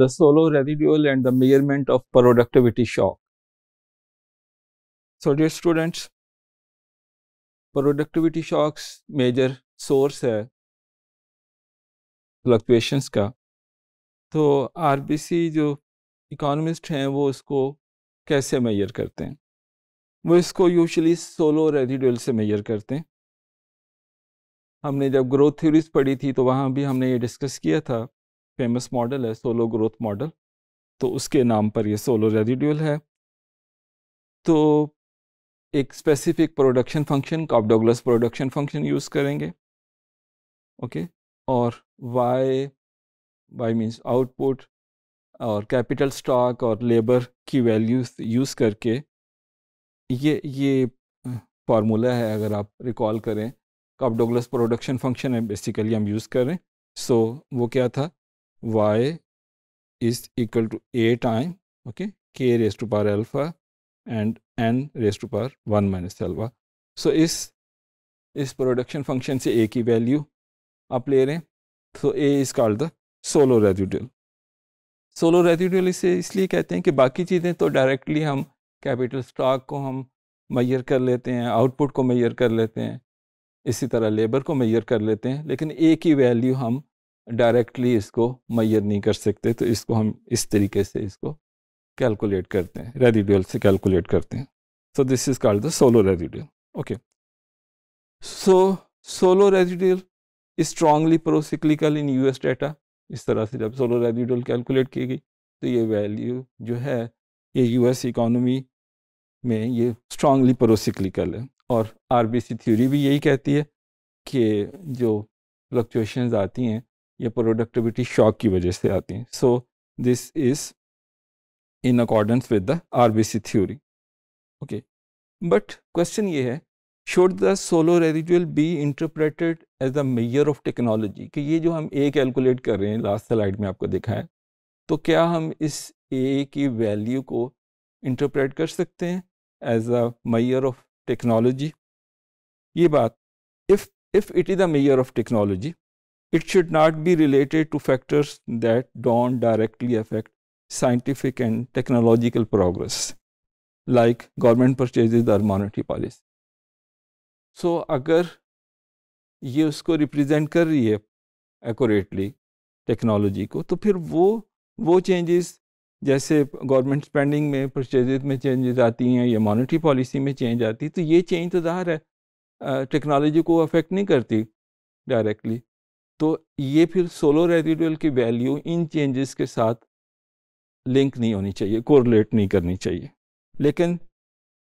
The Solow residual and the measurement of productivity shock so dear students productivity shocks major source है fluctuations का तो R B C जो economist हैं वो उसको कैसे मैयर करते हैं वो इसको यूजली सोलो रेजिडुअल से मैयर करते हैं हमने जब ग्रोथ थ्योरीज पढ़ी थी तो वहाँ भी हमने ये डिस्कस किया था फेमस मॉडल है सोलो ग्रोथ मॉडल तो उसके नाम पर ये सोलो रेजिड्यूल है तो एक specific production function Cobb Douglas production function use करेंगे ओके और वाई वाई मीन्स आउटपुट और कैपिटल स्टॉक और लेबर की वैल्यूज यूज़ करके ये ये फार्मूला है अगर आप रिकॉल करें कॉपडोगलस प्रोडक्शन फंक्शन है बेसिकली हम यूज़ करें सो so, वो क्या था y is equal to a time okay k raised to power alpha and n raised to power 1 minus alpha. So is is production function se a ki value aap le rahe हैं तो a is called the solo residual Solow residual इसे इसलिए कहते हैं कि बाकी चीज़ें तो डायरेक्टली हम कैपिटल स्टॉक को हम मैयर कर लेते हैं आउटपुट को मैयर कर लेते हैं इसी तरह लेबर को मैयर कर लेते हैं लेकिन ए की वैल्यू हम डायरेक्टली इसको मैयर नहीं कर सकते तो इसको हम इस तरीके से इसको कैलकुलेट करते हैं रेडिडियल से कैलकुलेट करते हैं so this is called the Solow residual okay so Solow is strongly procyclical in US data इस तरह से जब सोलो रेजिडुअल कैलकुलेट की गई तो ये वैल्यू जो है ये एस इकोनॉमी में ये स्ट्रांगली प्रोसिक्लिकल है और सी थ्योरी भी यही कहती है कि जो फ्लक्चुएशंस आती हैं या प्रोडक्टिविटी शॉक की वजह से आती हैं so this is in accordance with the RBC theory okay but question ये है should the Solow residual be interpreted as the measure of technology कि ये जो हम ए कैलकुलेट कर रहे हैं लास्ट स्लाइड में आपको देखा है तो क्या हम इस ए की वैल्यू को इंटरप्रेट कर सकते हैं as a measure of technology ये बात if if it is a measure of technology It should not be related to factors that don't directly affect scientific and technological progress, like government purchases or monetary policy. so, agar ye usko represent kar rahi hai accurately technology ko to फिर wo wo changes जैसे government spending में purchases में changes आती हैं या monetary policy में change आती है तो ये चेंज तो ज़ाहिर है टेक्नोलॉजी को अफेक्ट नहीं करती डायरेक्टली तो ये फिर सोलो रेजिडुअल की वैल्यू इन चेंजेस के साथ लिंक नहीं होनी चाहिए कोरलेट नहीं करनी चाहिए लेकिन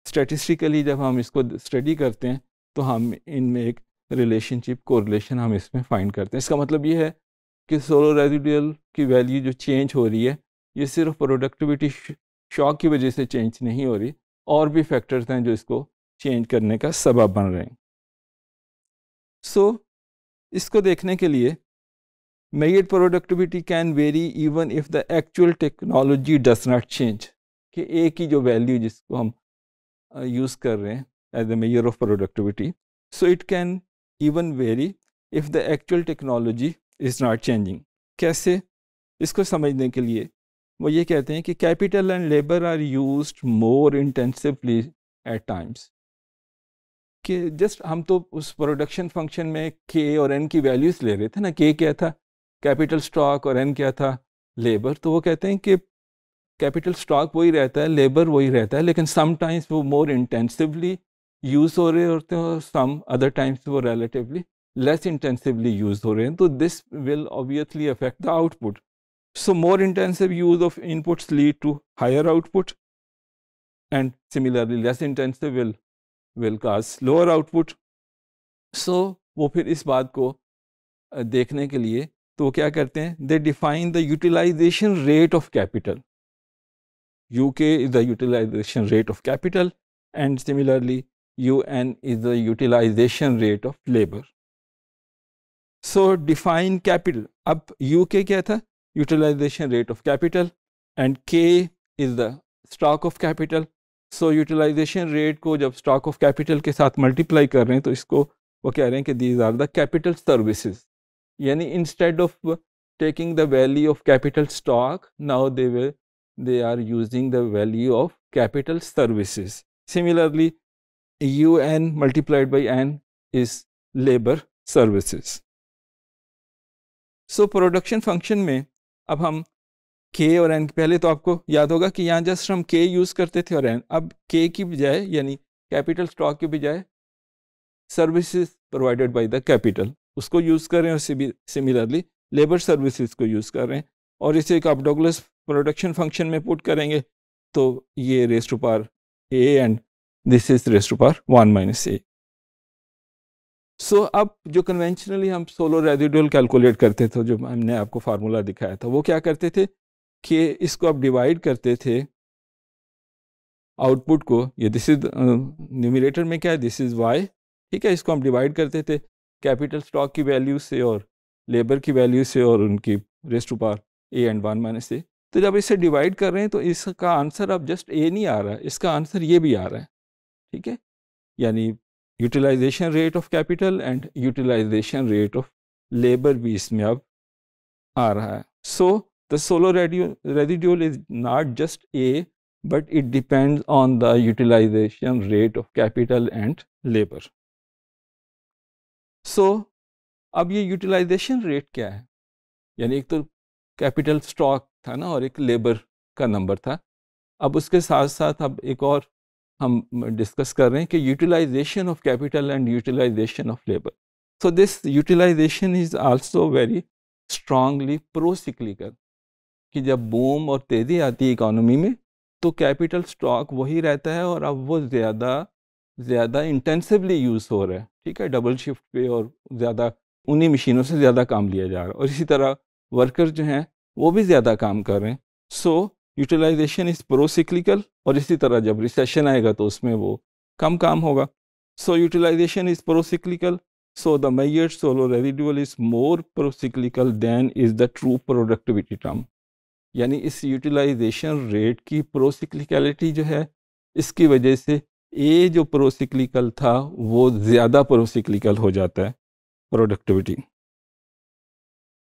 स्टेटिस्टिकली जब हम इसको स्टडी करते हैं तो हम इनमें एक रिलेशनशिप कोरिलेशन हम इसमें फाइंड करते हैं इसका मतलब ये है कि सोलो रेजिडुअल की वैल्यू जो चेंज हो रही है ये सिर्फ प्रोडक्टिविटी शॉक की वजह से चेंज नहीं हो रही और भी फैक्टर्स हैं जो इसको चेंज करने का सबब बन रहे हैं सो so, इसको देखने के लिए measure productivity can vary even if the actual technology does not change कि ए की जो वैल्यू जिसको हम यूज़ कर रहे हैं as the measure of productivity so it can even vary if the actual technology is not changing कैसे इसको समझने के लिए वो ये कहते हैं कि capital and labour are use more intensively at times कि जस्ट हम तो उस प्रोडक्शन फंक्शन में के और एन की वैल्यूज़ ले रहे थे ना के क्या था कैपिटल स्टॉक और एन क्या था लेबर तो वो कहते हैं कि कैपिटल स्टॉक वही रहता है लेबर वही रहता है लेकिन सम टाइम्स वो मोर इंटेंसिवली यूज़ हो रहे होते हैं और सम अदर टाइम्स वो रिलेटिवली लेस इंटेंसिवली यूज़ हो रहे हैं तो this will obviously affect the output so more intensive use of inputs lead to higher output and similarly less intensive will will cause lower output so वो फिर इस बात को देखने के लिए तो क्या करते हैं they define the utilization rate of capital U K is the utilization rate of capital and similarly U N is the utilization rate of labour so define capital अब यू के क्या था utilization rate of capital and K is the stock of capital so utilization rate को जब stock of capital के साथ multiply कर रहे हैं तो इसको वो कह रहे हैं कि these are the capital services यानी instead of taking the value of capital stock now they way they are using the value of capital services similarly U N multiplied by N is labour services so production function में अब हम के और N पहले तो आपको याद होगा कि यहाँ जस्ट हम के यूज़ करते थे और एन अब के की बजाय यानी कैपिटल स्टॉक की बजाय services provided by the capital उसको यूज़ कर रहे हैं और सिमिलरली लेबर सर्विसेज को यूज़ कर रहे हैं और इसे एक आप डोगलस प्रोडक्शन फंक्शन में पुट करेंगे तो ये raised to power A and this is raised to power one minus A so अब जो कन्वेंशनली हम सोलो रेजिडुअल कैलकुलेट करते थे जो हमने आपको फार्मूला दिखाया था वो क्या करते थे कि इसको आप डिवाइड करते थे आउटपुट को ये दिस इज न्यूमिनेटर में क्या है दिस इज़ वाई ठीक है इसको हम डिवाइड करते थे कैपिटल स्टॉक की वैल्यू से और लेबर की वैल्यू से और उनकी raised to power A and one minus A तो जब इसे डिवाइड कर रहे हैं तो इसका आंसर अब जस्ट ए नहीं आ रहा है इसका आंसर ये भी आ रहा है ठीक है यानी utilization rate of capital and utilization rate of labour भी इसमें अब आ रहा है सो so, the solar residual is not just A, but it depends on the utilization rate of capital and labor. So, अब ये utilization rate क्या है यानी एक तो capital stock था ना और एक labor का number था अब उसके साथ साथ अब एक और हम discuss कर रहे हैं कि utilization of capital and utilization of labor. So, this utilization is also very strongly pro-cyclical कि जब बूम और तेज़ी आती है इकोनॉमी में तो कैपिटल स्टॉक वही रहता है और अब वो ज़्यादा ज़्यादा इंटेंसिवली यूज़ हो रहा है ठीक है डबल शिफ्ट पे और ज़्यादा उन्हीं मशीनों से ज़्यादा काम लिया जा रहा है और इसी तरह वर्कर जो हैं वो भी ज़्यादा काम कर रहे हैं सो यूटिलाइजेशन इज़ प्रोसिक्लिकल और इसी तरह जब रिसेशन आएगा तो उसमें वो कम काम होगा so utilization is procyclical so the measured Solow residual is more procyclical than is the true productivity term यानी इस यूटिलाइजेशन रेट की प्रोसिक्लिकलिटी जो है इसकी वजह से ए जो प्रोसिक्लिकल था वो ज़्यादा प्रोसिक्लिकल हो जाता है प्रोडक्टिविटी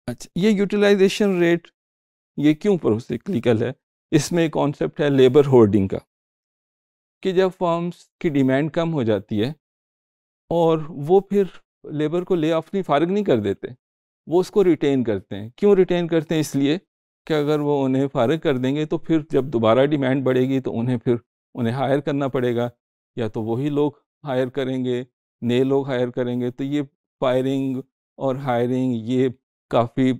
अच्छा ये यूटिलाइजेशन रेट ये क्यों प्रोसिक्लिकल है इसमें एक कॉन्सेप्ट है लेबर होर्डिंग का कि जब फॉर्म्स की डिमांड कम हो जाती है और वो फिर लेबर को ले ऑफ नहीं फारग नहीं कर देते वो उसको रिटेन करते हैं क्यों रिटेन करते हैं इसलिए कि अगर वो उन्हें फारग कर देंगे तो फिर जब दोबारा डिमांड बढ़ेगी तो उन्हें फिर उन्हें हायर करना पड़ेगा या तो वही लोग हायर करेंगे नए लोग हायर करेंगे तो ये फायरिंग और हायरिंग ये काफ़ी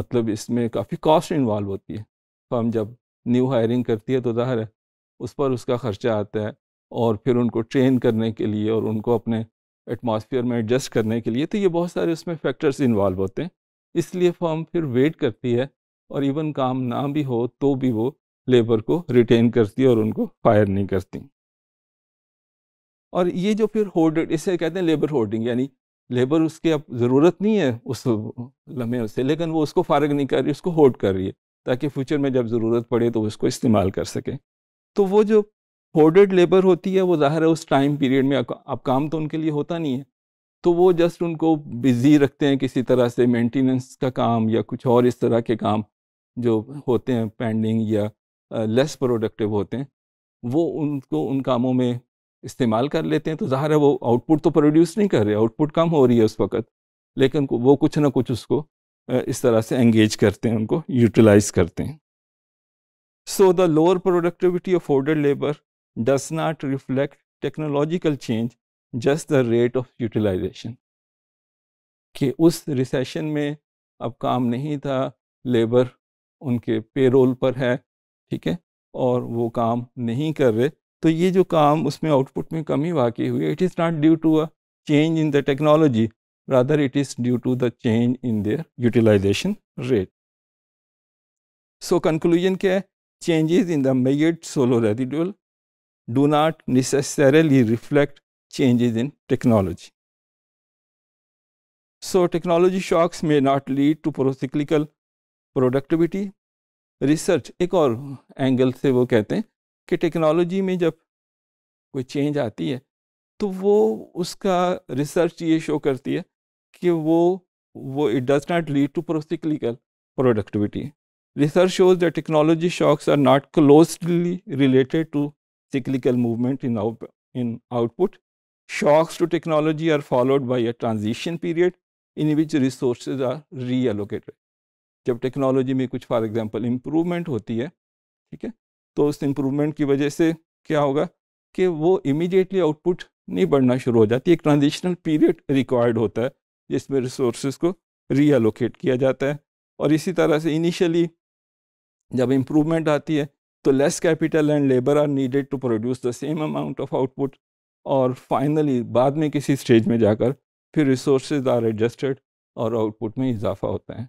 मतलब इसमें काफ़ी कॉस्ट इन्वॉल्व होती है फर्म तो जब न्यू हायरिंग करती है तो ज़ाहिर है उस पर उसका ख़र्चा आता है और फिर उनको ट्रेन करने के लिए और उनको अपने एटमॉस्फेयर में एडजस्ट करने के लिए तो ये बहुत सारे उसमें फैक्टर्स इन्वॉल्व होते हैं इसलिए फर्म फिर वेट करती है और इवन काम ना भी हो तो भी वो लेबर को रिटेन करती है और उनको फायर नहीं करती और ये जो फिर होर्ड इसे कहते हैं लेबर होर्डिंग यानी लेबर उसकी अब ज़रूरत नहीं है उस लम्हे से लेकिन वो उसको फारग नहीं कर रही उसको होर्ड कर रही है ताकि फ्यूचर में जब ज़रूरत पड़े तो उसको इस्तेमाल कर सकें तो वो जो होर्डेड लेबर होती है वो ज़ाहिर है उस टाइम पीरियड में अब काम तो उनके लिए होता नहीं है तो वो जस्ट उनको बिज़ी रखते हैं किसी तरह से मेंटेनेंस का काम या कुछ और इस तरह के काम जो होते हैं पेंडिंग या लेस प्रोडक्टिव होते हैं वो उनको उन कामों में इस्तेमाल कर लेते हैं तो ज़ाहिर है वो आउटपुट तो प्रोड्यूस नहीं कर रहे आउटपुट कम हो रही है उस वक़्त लेकिन वो कुछ ना कुछ उसको इस तरह से एंगेज करते हैं उनको यूटिलाइज करते हैं so the lower productivity of order labour does not reflect technological change just the rate of utilization कि उस रिसेशन में अब काम नहीं था लेबर उनके पेरोल पर है ठीक है और वो काम नहीं कर रहे तो ये जो काम उसमें आउटपुट में कमी वाकई हुई it is not due to a change in the technology rather it is due to the change in their utilization rate so conclusion क्या है changes in the measured Solow residual do not necessarily reflect changes in technology so technology shocks may not lead to procyclical productivity research एक और angle से वो कहते हैं कि technology में जब कोई चेंज आती है तो वो उसका रिसर्च ये शो करती है कि वो वो it does not lead to procyclical productivity research shows the technology shocks are not closely related to cyclical movement in in output shocks to technology are followed by by transition period in which which are reallocated जब technology में कुछ for example improvement होती है ठीक है तो उस improvement की वजह से क्या होगा कि वो इमिडिएटली आउटपुट नहीं बढ़ना शुरू हो जाती एक ट्रांजिशनल पीरियड रिक्वायर्ड होता है जिसमें रिसोर्स को रीअलोकेट किया जाता है और इसी तरह से इनिशियली जब इम्प्रूवमेंट आती है तो less capital and labour are needed to produce the same amount of output और फाइनली बाद में किसी स्टेज में जाकर फिर रिसोर्स आर एडजस्टेड और आउटपुट में इजाफा होता है